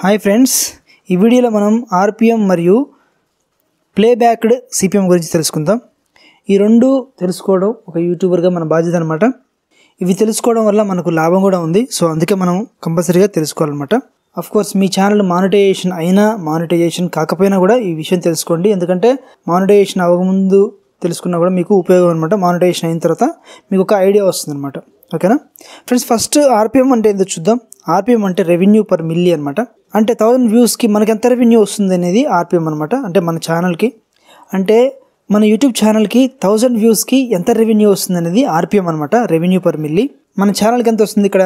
hi friends ఈ వీడియోలో మనం ఆర్పిఎం మరియు ప్లేబ్యాక్డ్ సిపిఎం గురించి తెలుసుకుందాం ఈ రెండు తెలుసుకోవడం ఒక యూట్యూబర్గా మన బాధ్యత అనమాట ఇవి తెలుసుకోవడం వల్ల మనకు లాభం కూడా ఉంది సో అందుకే మనం కంపల్సరీగా తెలుసుకోవాలన్నమాట కోర్స్ మీ ఛానల్ మానిటైజేషన్ అయినా మానిటైజేషన్ కాకపోయినా కూడా ఈ విషయం తెలుసుకోండి ఎందుకంటే మానిటైజేషన్ అవ్వకముందు తెలుసుకున్నా కూడా మీకు ఉపయోగం అనమాట మానిటైజేషన్ అయిన తర్వాత మీకు ఒక ఐడియా వస్తుంది అనమాట ఓకేనా ఫ్రెండ్స్ ఫస్ట్ ఆర్పిఎం అంటే ఏందో చూద్దాం ఆర్పిఎం అంటే రెవెన్యూ పర్ మిల్లీ అనమాట అంటే థౌజండ్ వ్యూస్కి మనకి ఎంత రెవెన్యూ వస్తుంది అనేది ఆర్పిఎం అనమాట అంటే మన ఛానల్కి అంటే మన యూట్యూబ్ ఛానల్కి థౌజండ్ వ్యూస్కి ఎంత రెవెన్యూ వస్తుంది అనేది ఆర్పిఎం అనమాట రెవెన్యూ పర్ మిల్లీ మన ఛానల్కి ఎంత వస్తుంది ఇక్కడ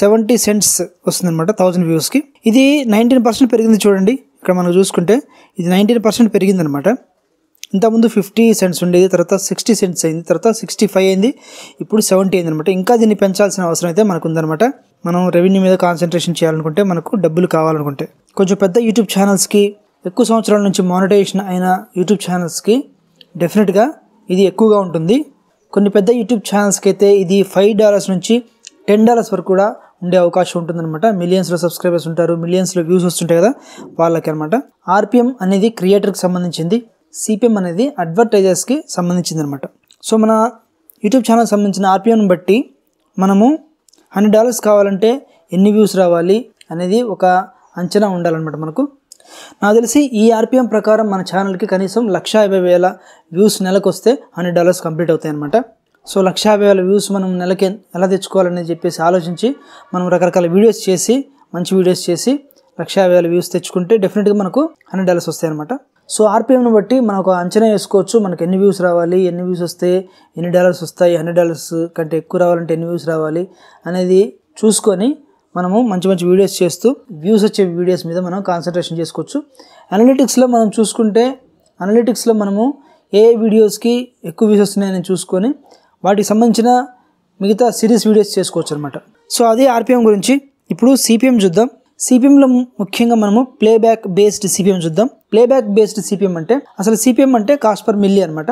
సెవెంటీ సెంట్స్ వస్తుంది అనమాట థౌజండ్ వ్యూస్కి ఇది నైన్టీన్ పర్సెంట్ పెరిగింది చూడండి ఇక్కడ మనం చూసుకుంటే ఇది నైన్టీన్ పర్సెంట్ పెరిగింది అనమాట ఇంతకుముందు ఫిఫ్టీ సెంట్స్ ఉండేది తర్వాత సిక్స్టీ సెంట్స్ అయింది తర్వాత సిక్స్టీ ఫైవ్ అయింది ఇప్పుడు సెవెంటీ అయింది అనమాట ఇంకా దీన్ని పెంచాల్సిన అవసరం అయితే మనకు ఉందనమాట మనం రెవెన్యూ మీద కాన్సన్ట్రేషన్ చేయాలనుకుంటే మనకు డబ్బులు కావాలనుకుంటే కొంచెం పెద్ద యూట్యూబ్ ఛానల్స్కి ఎక్కువ సంవత్సరాల నుంచి మానిటైజేషన్ అయిన యూట్యూబ్ ఛానల్స్కి డెఫినెట్గా ఇది ఎక్కువగా ఉంటుంది కొన్ని పెద్ద యూట్యూబ్ ఛానల్స్కి అయితే ఇది ఫైవ్ డాలర్స్ నుంచి టెన్ డాలర్స్ వరకు కూడా ఉండే అవకాశం ఉంటుందన్నమాట మిలియన్స్లో సబ్స్క్రైబర్స్ ఉంటారు మిలియన్స్లో వ్యూస్ వస్తుంటాయి కదా వాళ్ళకి అనమాట ఆర్పిఎం అనేది క్రియేటర్కి సంబంధించింది సిపిఎం అనేది అడ్వర్టైజర్స్కి సంబంధించింది అనమాట సో మన యూట్యూబ్ ఛానల్ సంబంధించిన ఆర్పిఎంను బట్టి మనము హండ్రెడ్ డాలర్స్ కావాలంటే ఎన్ని వ్యూస్ రావాలి అనేది ఒక అంచనా ఉండాలన్నమాట మనకు నాకు తెలిసి ఈ ఆర్పిఎం ప్రకారం మన ఛానల్కి కనీసం లక్ష యాభై వేల వ్యూస్ నెలకు వస్తే హండ్రెడ్ డాలర్స్ కంప్లీట్ అవుతాయి అనమాట సో లక్ష యాభై వేల వ్యూస్ మనం నెలకి ఎలా తెచ్చుకోవాలని చెప్పేసి ఆలోచించి మనం రకరకాల వీడియోస్ చేసి మంచి వీడియోస్ చేసి లక్ష యాభై వేల వ్యూస్ తెచ్చుకుంటే డెఫినెట్గా మనకు హండ్రెడ్ డాలర్స్ వస్తాయి అనమాట సో ఆర్పిఎంను బట్టి మనం ఒక అంచనా వేసుకోవచ్చు మనకు ఎన్ని వ్యూస్ రావాలి ఎన్ని వ్యూస్ వస్తే ఎన్ని డాలర్స్ వస్తాయి హండ్రెడ్ డాలర్స్ కంటే ఎక్కువ రావాలంటే ఎన్ని వ్యూస్ రావాలి అనేది చూసుకొని మనము మంచి మంచి వీడియోస్ చేస్తూ వ్యూస్ వచ్చే వీడియోస్ మీద మనం కాన్సన్ట్రేషన్ చేసుకోవచ్చు అనలిటిక్స్లో మనం చూసుకుంటే అనలిటిక్స్లో మనము ఏ వీడియోస్కి ఎక్కువ వ్యూస్ వస్తున్నాయని చూసుకొని వాటికి సంబంధించిన మిగతా సిరీస్ వీడియోస్ చేసుకోవచ్చు అనమాట సో అది ఆర్పిఎం గురించి ఇప్పుడు సిపిఎం చూద్దాం సిపిఎంలో ముఖ్యంగా మనము ప్లేబ్యాక్ బేస్డ్ సిపిఎం చూద్దాం ప్లేబ్యాక్ బేస్డ్ సిపిఎం అంటే అసలు సిపిఎం అంటే కాస్ట్ పర్ మిల్లీ అనమాట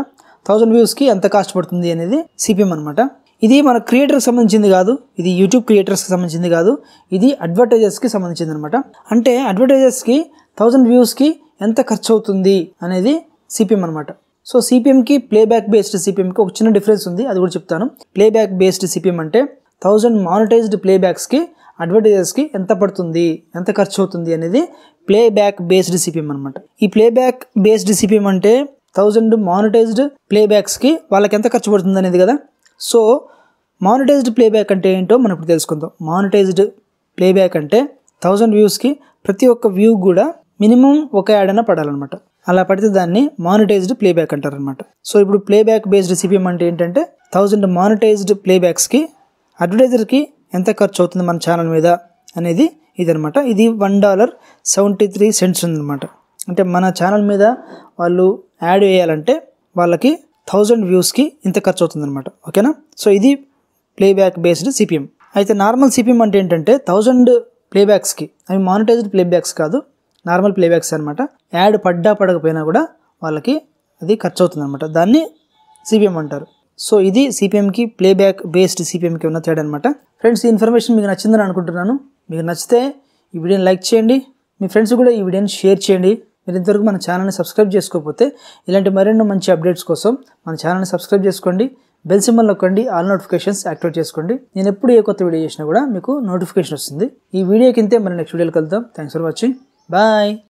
థౌజండ్ వ్యూస్కి ఎంత కాస్ట్ పడుతుంది అనేది సిపిఎం అనమాట ఇది మన క్రియేటర్కి సంబంధించింది కాదు ఇది యూట్యూబ్ క్రియేటర్స్కి సంబంధించింది కాదు ఇది అడ్వర్టైజర్స్కి సంబంధించింది అనమాట అంటే అడ్వర్టైజర్స్కి థౌజండ్ వ్యూస్కి ఎంత ఖర్చు అవుతుంది అనేది సిపిఎం అనమాట సో సిపిఎంకి ప్లేబ్యాక్ బేస్డ్ సిపిఎంకి ఒక చిన్న డిఫరెన్స్ ఉంది అది కూడా చెప్తాను ప్లేబ్యాక్ బేస్డ్ సిపిఎం అంటే థౌజండ్ మానిటైజ్డ్ ప్లేబ్యాక్స్కి అడ్వర్టైజర్స్కి ఎంత పడుతుంది ఎంత ఖర్చు అవుతుంది అనేది ప్లేబ్యాక్ బేస్డ్ సిపిఎం అనమాట ఈ ప్లేబ్యాక్ బేస్డ్ సిపిఎం అంటే థౌజండ్ మానిటైజ్డ్ ప్లేబ్యాక్స్కి వాళ్ళకి ఎంత ఖర్చు పడుతుంది అనేది కదా సో మానిటైజ్డ్ ప్లేబ్యాక్ అంటే ఏంటో మనం ఇప్పుడు తెలుసుకుందాం మానిటైజ్డ్ ప్లేబ్యాక్ అంటే థౌజండ్ వ్యూస్కి ప్రతి ఒక్క వ్యూ కూడా మినిమం ఒక యాడ్ అయినా పడాలన్నమాట అలా పడితే దాన్ని మానిటైజ్డ్ ప్లేబ్యాక్ అంటారనమాట సో ఇప్పుడు ప్లేబ్యాక్ బేస్డ్ సిపిఎం అంటే ఏంటంటే థౌజండ్ మానిటైజ్డ్ ప్లేబ్యాక్స్కి అడ్వర్టైజర్కి ఎంత ఖర్చు అవుతుంది మన ఛానల్ మీద అనేది ఇదనమాట ఇది one dollar seventy three cents ఉందన్నమాట అంటే మన ఛానల్ మీద వాళ్ళు యాడ్ వేయాలంటే వాళ్ళకి థౌజండ్ వ్యూస్కి ఇంత ఖర్చు అవుతుందన్నమాట ఓకేనా సో ఇది ప్లేబ్యాక్ బేస్డ్ సిపిఎం అయితే నార్మల్ సిపిఎం అంటే ఏంటంటే థౌజండ్ ప్లేబ్యాక్స్కి అవి మానిటైజ్డ్ ప్లేబ్యాక్స్ కాదు నార్మల్ ప్లేబ్యాక్స్ అనమాట యాడ్ పడ్డా పడకపోయినా కూడా వాళ్ళకి అది ఖర్చు అవుతుంది అనమాట దాన్ని సిపిఎం అంటారు సో ఇది సిపిఎంకి ప్లేబ్యాక్ బేస్డ్ సిపిఎంకి ఉన్న తేడా అనమాట ఫ్రెండ్స్ ఈ ఇన్ఫర్మేషన్ మీకు నచ్చిందని అనుకుంటున్నాను మీకు నచ్చితే ఈ వీడియోని లైక్ చేయండి మీ ఫ్రెండ్స్ కూడా ఈ వీడియోని షేర్ చేయండి మీరు ఇంతవరకు మన ఛానల్ని సబ్స్క్రైబ్ చేసుకోకపోతే ఇలాంటి మరెన్నో మంచి అప్డేట్స్ కోసం మన ఛానల్ని సబ్స్క్రైబ్ చేసుకోండి బెల్ సింబల్ నొక్కండి ఆల్ నోటిఫికేషన్స్ యాక్టివేట్ చేసుకోండి నేను ఎప్పుడు ఏ కొత్త వీడియో చేసినా కూడా మీకు నోటిఫికేషన్ వస్తుంది ఈ వీడియో కింద మళ్ళీ నెక్స్ట్ వీడియోకి వెళ్తాం థ్యాంక్స్ ఫర్ వాచింగ్ బాయ్